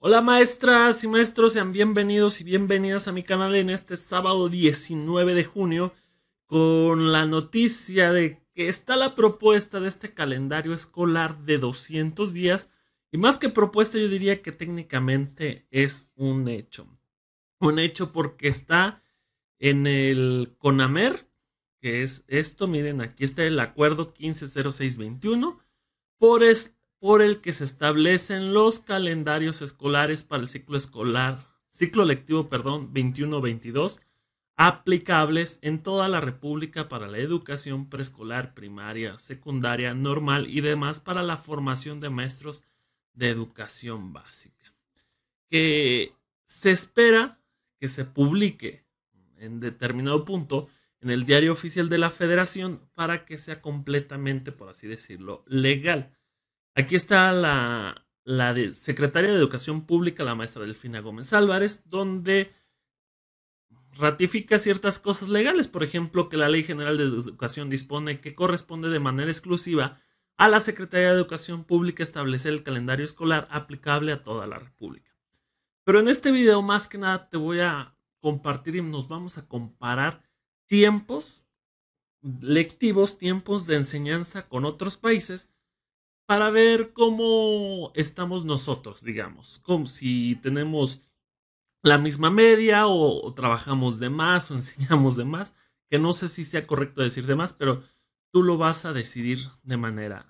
Hola maestras y maestros, sean bienvenidos y bienvenidas a mi canal en este sábado 19 de junio con la noticia de que está la propuesta de este calendario escolar de 200 días y más que propuesta yo diría que técnicamente es un hecho. Un hecho porque está en el CONAMER, que es esto, miren, aquí está el acuerdo 150621 por esto por el que se establecen los calendarios escolares para el ciclo escolar, ciclo lectivo, perdón, 21-22, aplicables en toda la República para la educación preescolar, primaria, secundaria, normal y demás para la formación de maestros de educación básica. Que se espera que se publique en determinado punto en el diario oficial de la federación para que sea completamente, por así decirlo, legal. Aquí está la, secretaria de Educación Pública, la maestra Delfina Gómez Álvarez, donde ratifica ciertas cosas legales, por ejemplo, que la Ley General de Educación dispone que corresponde de manera exclusiva a la Secretaría de Educación Pública establecer el calendario escolar aplicable a toda la República. Pero en este video más que nada te voy a compartir y nos vamos a comparar tiempos lectivos, tiempos de enseñanza con otros países para ver cómo estamos nosotros, digamos, como si tenemos la misma media o, trabajamos de más o enseñamos de más, que no sé si sea correcto decir de más, pero tú lo vas a decidir de manera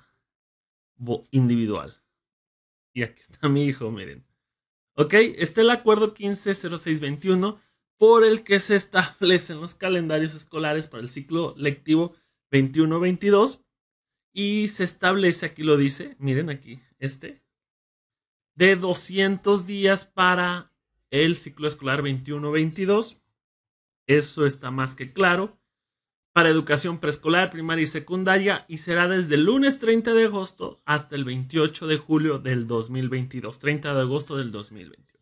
individual. Y aquí está mi hijo, miren. Ok, está el acuerdo 150621 por el que se establecen los calendarios escolares para el ciclo lectivo 21-22 y se establece, aquí lo dice, miren aquí, este, de 200 días para el ciclo escolar 21-22. Eso está más que claro. Para educación preescolar, primaria y secundaria, y será desde el lunes 30 de agosto hasta el 28 de julio del 2022, 30 de agosto del 2021.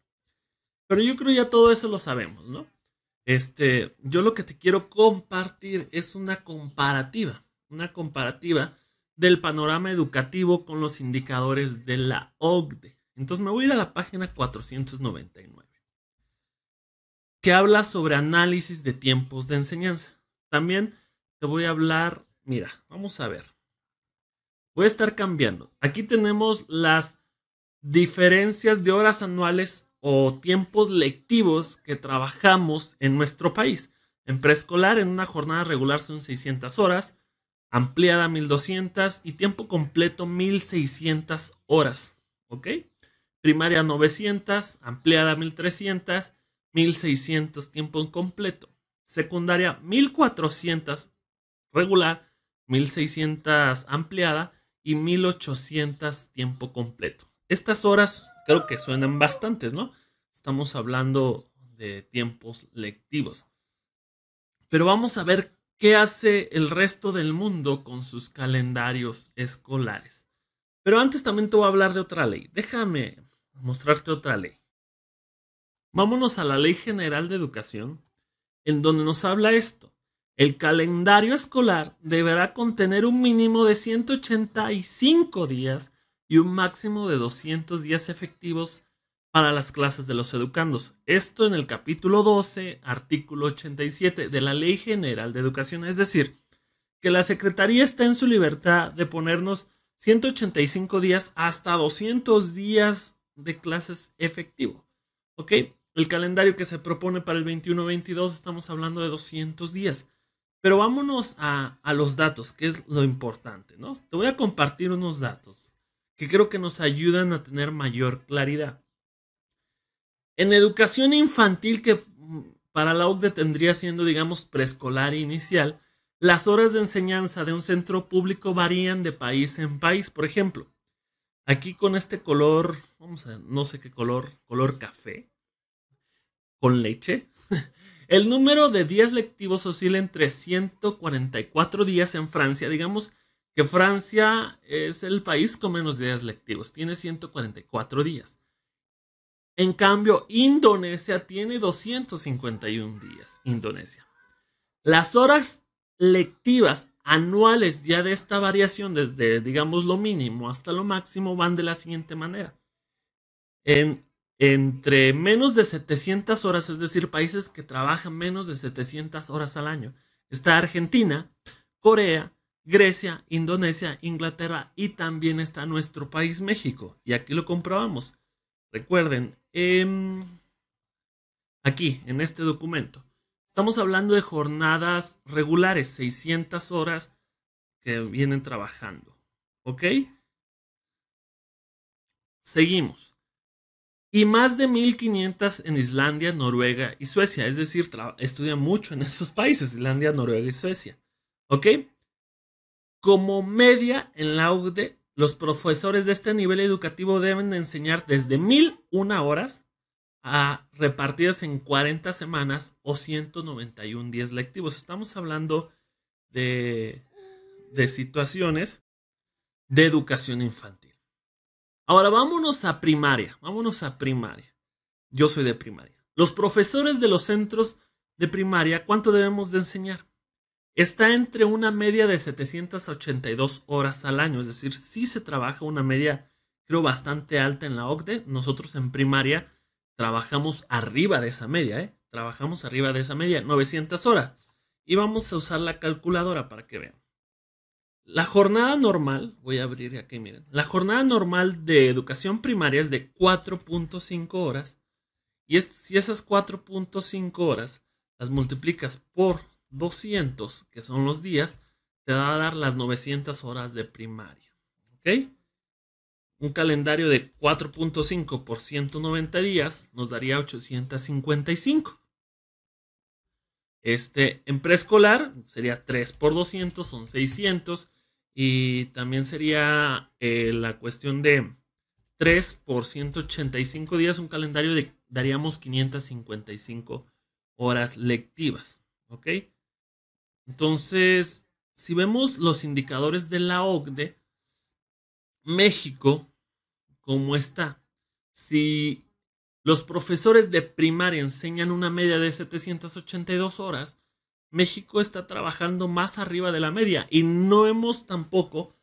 Pero yo creo ya todo eso lo sabemos, ¿no? Este, yo lo que te quiero compartir es una comparativa, una comparativa del panorama educativo con los indicadores de la OCDE. Entonces me voy a ir a la página 499, que habla sobre análisis de tiempos de enseñanza. También te voy a hablar, mira, vamos a ver. Voy a estar cambiando. Aquí tenemos las diferencias de horas anuales o tiempos lectivos que trabajamos en nuestro país. En preescolar, en una jornada regular son 600 horas ampliada 1200 y tiempo completo 1600 horas, ¿ok? Primaria 900, ampliada 1300, 1600 tiempo completo. Secundaria 1400 regular, 1600 ampliada y 1800 tiempo completo. Estas horas creo que suenan bastantes, ¿no? Estamos hablando de tiempos lectivos. Pero vamos a ver qué hace el resto del mundo con sus calendarios escolares. Pero antes también te voy a hablar de otra ley. Déjame mostrarte otra ley. Vámonos a la Ley General de Educación, en donde nos habla esto. El calendario escolar deberá contener un mínimo de 185 días y un máximo de 200 días efectivos para las clases de los educandos. Esto en el capítulo 12, artículo 87 de la Ley General de Educación, es decir, que la Secretaría está en su libertad de ponernos 185 días hasta 200 días de clases efectivo. ¿Ok? El calendario que se propone para el 21-22 estamos hablando de 200 días. Pero vámonos a, a, los datos, que es lo importante, ¿no? Te voy a compartir unos datos que creo que nos ayudan a tener mayor claridad. En educación infantil, que mm, para la OCDE tendría siendo, digamos, preescolar e inicial, las horas de enseñanza de un centro público varían de país en país. Por ejemplo, aquí con este color, vamos a, no sé qué color, color café, con leche. El número de días lectivos oscila entre 144 días en Francia. Digamos que Francia es el país con menos días lectivos, tiene 144 días. En cambio, Indonesia tiene 251 días. Indonesia. Las horas lectivas anuales ya de esta variación, desde digamos lo mínimo hasta lo máximo, van de la siguiente manera. entre menos de 700 horas, es decir, países que trabajan menos de 700 horas al año, está Argentina, Corea, Grecia, Indonesia, Inglaterra y también está nuestro país México. Y aquí lo comprobamos. Recuerden, Em, aquí, en este documento. Estamos hablando de jornadas regulares, 600 horas que vienen trabajando. ¿Ok? Seguimos. Y más de 1500 en Islandia, Noruega y Suecia. Es decir, estudian mucho en esos países, Islandia, Noruega y Suecia. ¿Ok? Como media en la UDE los profesores de este nivel educativo deben enseñar desde mil una horas a repartidas en 40 semanas o 191 días lectivos. Estamos hablando de, de situaciones de educación infantil. Ahora vámonos a primaria, vámonos a primaria. Yo soy de primaria. Los profesores de los centros de primaria, ¿cuánto debemos de enseñar? está entre una media de 782 horas al año, es decir, si se trabaja una media, creo, bastante alta en la OCDE. Nosotros en primaria trabajamos arriba de esa media, ¿eh? Trabajamos arriba de esa media, 900 horas. Y vamos a usar la calculadora para que vean. La jornada normal, voy a abrir aquí, miren, la jornada normal de educación primaria es de 4.5 horas. Y si esas 4.5 horas las multiplicas por 200, que son los días, te va a dar las 900 horas de primaria. ¿Ok? Un calendario de 4.5 por 190 días nos daría 855. Este, en preescolar sería 3 por 200, son 600. Y también sería eh, la cuestión de 3 por 185 días, un calendario de daríamos 555 horas lectivas. ¿Ok? Entonces, si vemos los indicadores de la OCDE, México, ¿cómo está? Si los profesores de primaria enseñan una media de 782 horas, México está trabajando más arriba de la media y no hemos tampoco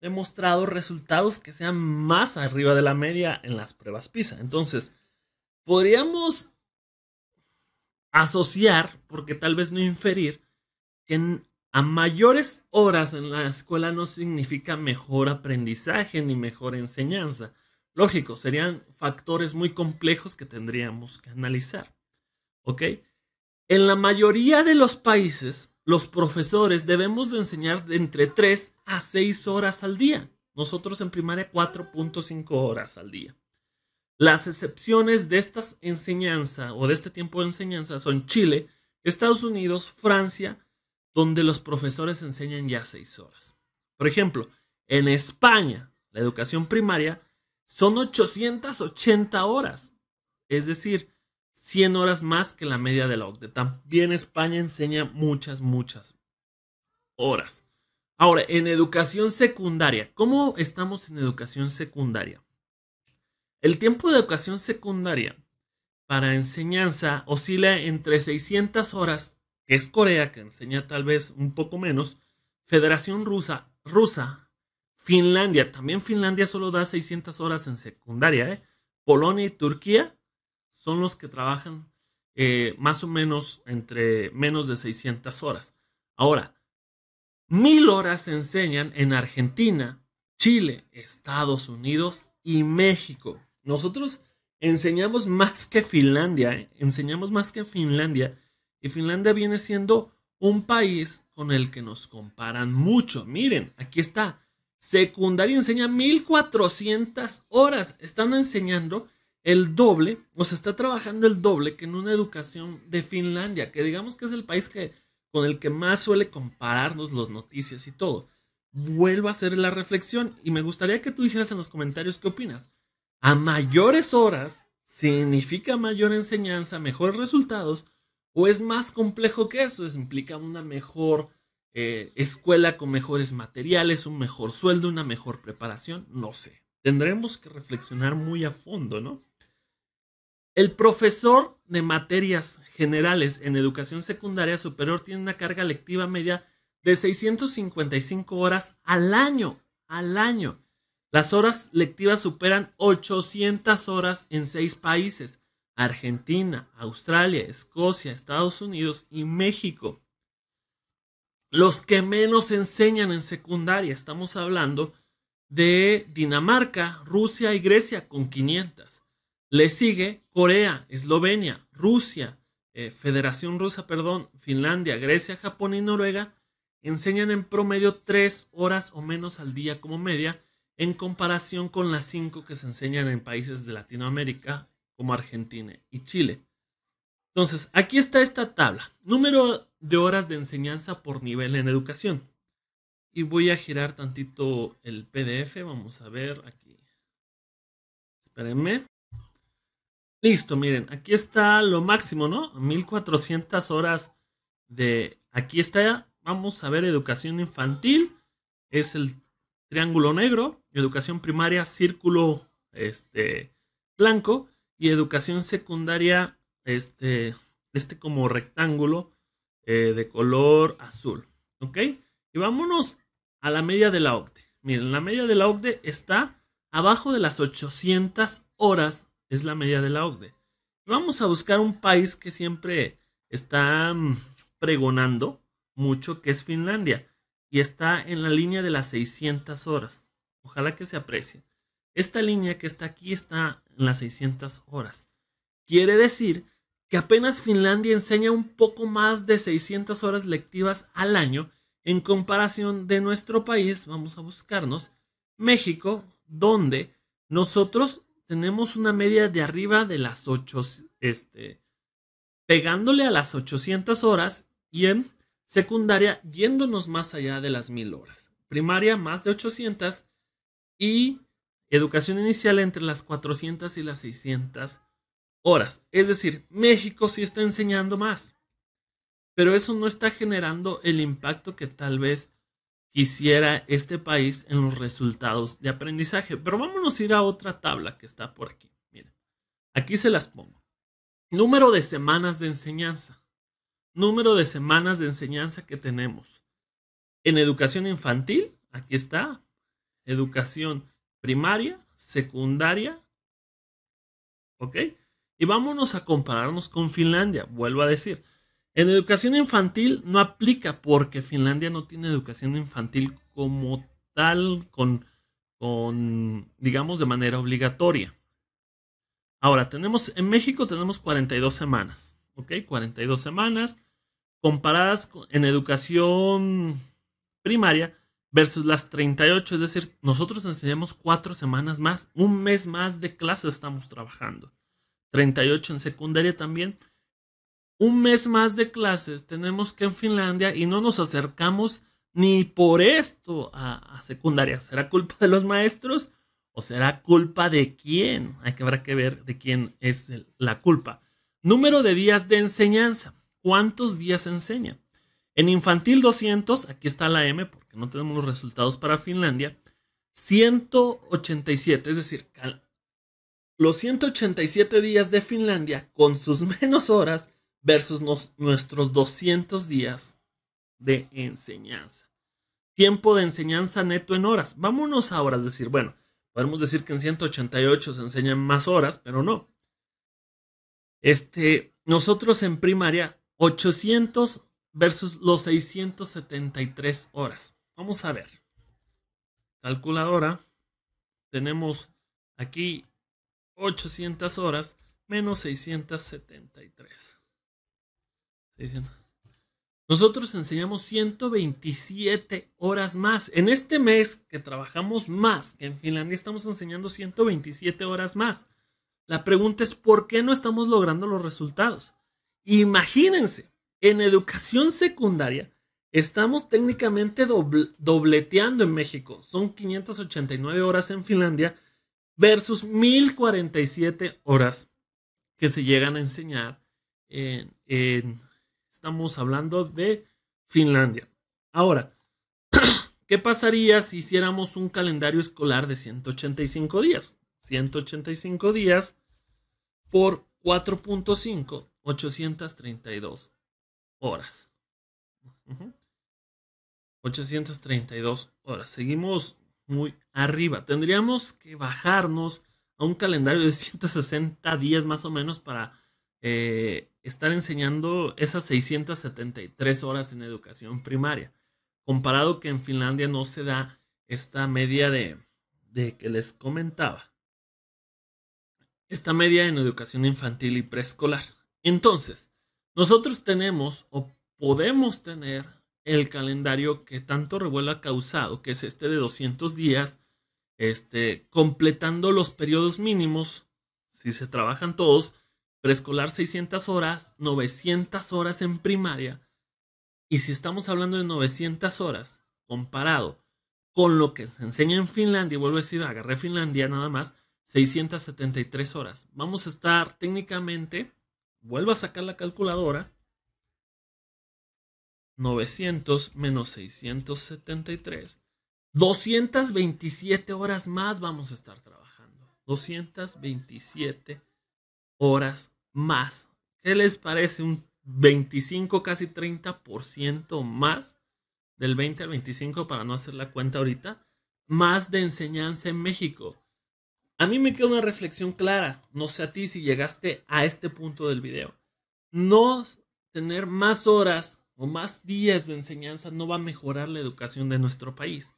demostrado resultados que sean más arriba de la media en las pruebas PISA. Entonces, podríamos asociar, porque tal vez no inferir, que a mayores horas en la escuela no significa mejor aprendizaje ni mejor enseñanza. Lógico, serían factores muy complejos que tendríamos que analizar. ¿Ok? En la mayoría de los países, los profesores debemos de enseñar de entre 3 a 6 horas al día. Nosotros en primaria 4.5 horas al día. Las excepciones de estas enseñanza o de este tiempo de enseñanza son Chile, Estados Unidos, Francia, donde los profesores enseñan ya seis horas. Por ejemplo, en España, la educación primaria son 880 horas, es decir, 100 horas más que la media de la OCDE. También España enseña muchas, muchas horas. Ahora, en educación secundaria, ¿cómo estamos en educación secundaria? El tiempo de educación secundaria para enseñanza oscila entre 600 horas es Corea, que enseña tal vez un poco menos, Federación Rusa, Rusa, Finlandia, también Finlandia solo da 600 horas en secundaria, ¿eh? Polonia y Turquía son los que trabajan eh, más o menos entre menos de 600 horas. Ahora, mil horas se enseñan en Argentina, Chile, Estados Unidos y México. Nosotros enseñamos más que Finlandia, ¿eh? enseñamos más que Finlandia y Finlandia viene siendo un país con el que nos comparan mucho. Miren, aquí está. Secundaria enseña 1400 horas. Están enseñando el doble, o se está trabajando el doble que en una educación de Finlandia, que digamos que es el país que, con el que más suele compararnos las noticias y todo. Vuelvo a hacer la reflexión y me gustaría que tú dijeras en los comentarios qué opinas. A mayores horas significa mayor enseñanza, mejores resultados o es más complejo que eso, ¿Es implica una mejor eh, escuela con mejores materiales, un mejor sueldo, una mejor preparación, no sé. Tendremos que reflexionar muy a fondo, ¿no? El profesor de materias generales en educación secundaria superior tiene una carga lectiva media de 655 horas al año, al año. Las horas lectivas superan 800 horas en seis países. Argentina, Australia, Escocia, Estados Unidos y México. Los que menos enseñan en secundaria, estamos hablando de Dinamarca, Rusia y Grecia con 500. Le sigue Corea, Eslovenia, Rusia, eh, Federación Rusa, perdón, Finlandia, Grecia, Japón y Noruega enseñan en promedio 3 horas o menos al día como media en comparación con las 5 que se enseñan en países de Latinoamérica, como Argentina y Chile. Entonces, aquí está esta tabla. Número de horas de enseñanza por nivel en educación. Y voy a girar tantito el PDF. Vamos a ver aquí. Espérenme. Listo, miren, aquí está lo máximo, ¿no? 1400 horas de... Aquí está, vamos a ver, educación infantil. Es el triángulo negro. Educación primaria, círculo este, blanco y educación secundaria, este, este como rectángulo eh, de color azul. ¿Ok? Y vámonos a la media de la OCDE. Miren, la media de la OCDE está abajo de las 800 horas, es la media de la OCDE. Vamos a buscar un país que siempre está mm, pregonando mucho, que es Finlandia, y está en la línea de las 600 horas. Ojalá que se aprecie. Esta línea que está aquí está en las 600 horas. Quiere decir que apenas Finlandia enseña un poco más de 600 horas lectivas al año en comparación de nuestro país, vamos a buscarnos, México, donde nosotros tenemos una media de arriba de las 8, este, pegándole a las 800 horas y en secundaria yéndonos más allá de las 1000 horas. Primaria más de 800 y educación inicial entre las 400 y las 600 horas. Es decir, México sí está enseñando más, pero eso no está generando el impacto que tal vez quisiera este país en los resultados de aprendizaje. Pero vámonos a ir a otra tabla que está por aquí. Miren, aquí se las pongo. Número de semanas de enseñanza. Número de semanas de enseñanza que tenemos. En educación infantil, aquí está. Educación primaria, secundaria, ¿ok? Y vámonos a compararnos con Finlandia, vuelvo a decir. En educación infantil no aplica porque Finlandia no tiene educación infantil como tal, con, con digamos, de manera obligatoria. Ahora, tenemos, en México tenemos 42 semanas, ¿ok? 42 semanas comparadas en educación primaria versus las 38. Es decir, nosotros enseñamos cuatro semanas más, un mes más de clases estamos trabajando. 38 en secundaria también. Un mes más de clases tenemos que en Finlandia y no nos acercamos ni por esto a, secundaria. ¿Será culpa de los maestros o será culpa de quién? Hay que habrá que ver de quién es la culpa. Número de días de enseñanza. ¿Cuántos días enseñan? En infantil 200, aquí está la M porque no tenemos los resultados para Finlandia, 187, es decir, los 187 días de Finlandia con sus menos horas versus nuestros 200 días de enseñanza. Tiempo de enseñanza neto en horas. Vámonos a horas, decir, bueno, podemos decir que en 188 se enseñan más horas, pero no. Este, nosotros en primaria, 800 versus los 673 horas. Vamos a ver. Calculadora. Tenemos aquí 800 horas menos 673. 600. Nosotros enseñamos 127 horas más. En este mes que trabajamos más, que en Finlandia estamos enseñando 127 horas más. La pregunta es, ¿por qué no estamos logrando los resultados? Imagínense, en educación secundaria, estamos técnicamente dobleteando en México. Son 589 horas en Finlandia versus 1047 horas que se llegan a enseñar. estamos hablando de Finlandia. Ahora, ¿qué pasaría si hiciéramos un calendario escolar de 185 días? 185 días por 4.5, 832 horas. 832 horas. Seguimos muy arriba. Tendríamos que bajarnos a un calendario de 160 días más o menos para eh, estar enseñando esas 673 horas en educación primaria. Comparado que en Finlandia no se da esta media de, de que les comentaba. Esta media en educación infantil y preescolar. Entonces, nosotros tenemos o podemos tener el calendario que tanto revuelo ha causado, que es este de 200 días, este, completando los periodos mínimos, si se trabajan todos, preescolar 600 horas, 900 horas en primaria, y si estamos hablando de 900 horas comparado con lo que se enseña en Finlandia, y vuelvo a decir, agarré Finlandia nada más, 673 horas. Vamos a estar técnicamente vuelvo a sacar la calculadora. 900 menos 673. 227 horas más vamos a estar trabajando. 227 horas más. ¿Qué les parece? Un 25, casi 30% más. Del 20 al 25 para no hacer la cuenta ahorita. Más de enseñanza en México. A mí me queda una reflexión clara, no sé a ti si llegaste a este punto del video. No tener más horas o más días de enseñanza no va a mejorar la educación de nuestro país.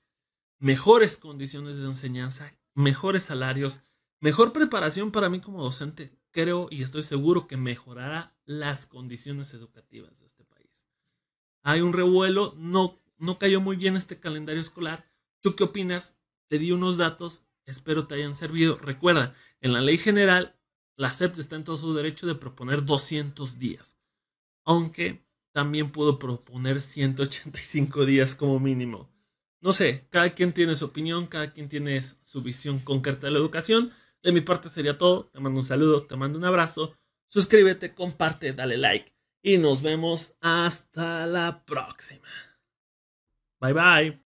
Mejores condiciones de enseñanza, mejores salarios, mejor preparación para mí como docente, creo y estoy seguro que mejorará las condiciones educativas de este país. Hay un revuelo, no, no cayó muy bien este calendario escolar. ¿Tú qué opinas? Te di unos datos Espero te hayan servido. Recuerda, en la ley general, la SEP está en todo su derecho de proponer 200 días, aunque también puedo proponer 185 días como mínimo. No sé, cada quien tiene su opinión, cada quien tiene su visión concreta de la educación. De mi parte sería todo. Te mando un saludo, te mando un abrazo. Suscríbete, comparte, dale like. Y nos vemos hasta la próxima. Bye bye.